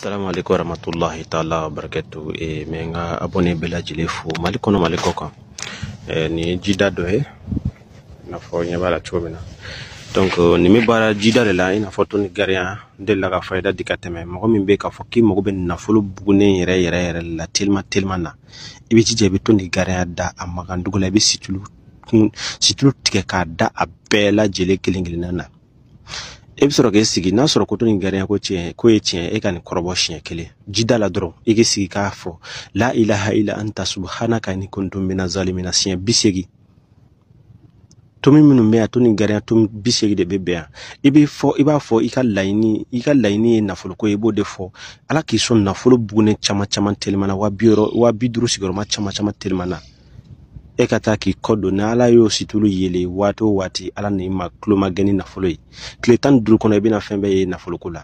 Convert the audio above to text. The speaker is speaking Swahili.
assalamu alaikum warahmatullahi taala wabarakatu e, mɛ n abone bɛɛ fo mali kɔnɔ mali kɔ e, nin jida dɔ ye i n'a fɔ ɲɛ b'a la cogo min na donc nin bɛ baara jida de la i n'a to ni gariya n delila ka fayida di ka tɛmɛ mɔgɔ min bɛ k'a fɔ k'i mago bɛ nafolo bugunen yɛrɛ yɛrɛ yɛrɛ la telima telima na i bɛ jija i bɛ to ni gariya da a magan la i bɛ situlu situlu tigɛ k'a da a bɛɛ lajɛlen kelen kelenna na e bɛ sɔrɔ k'e sigi n'a sɔrɔ koto nin gariya ko tiɲɛ ko ye tiɲɛ e ka nin kɔrɔbɔ siɲɛ kelen jida la dɔrɔn i k'i sigi k'a fɔ la ilaha ila anta subhanaka ni kuntum mina zalimina siɲɛ bi tomi minnu bɛ yan to nin gariya tomi bi de bɛ bɛn yan i b'i fɔ i b'a fɔ i ka laɲini i ka laɲini ye nafoloko ye i b'o de fɔ ala k'i sɔn nafolo bugunen caman caman telimana wa bi wɔɔrɔ wa bi duuru sigiyɔrɔma caman caman telimana e ka taa k'i kɔ don ni ala y'o situlu yele waati o waati ala ni ma kulomagɛni nafolo ye tile tan ni duru kɔnɔ i bena fɛn bɛɛ ye nafoloko la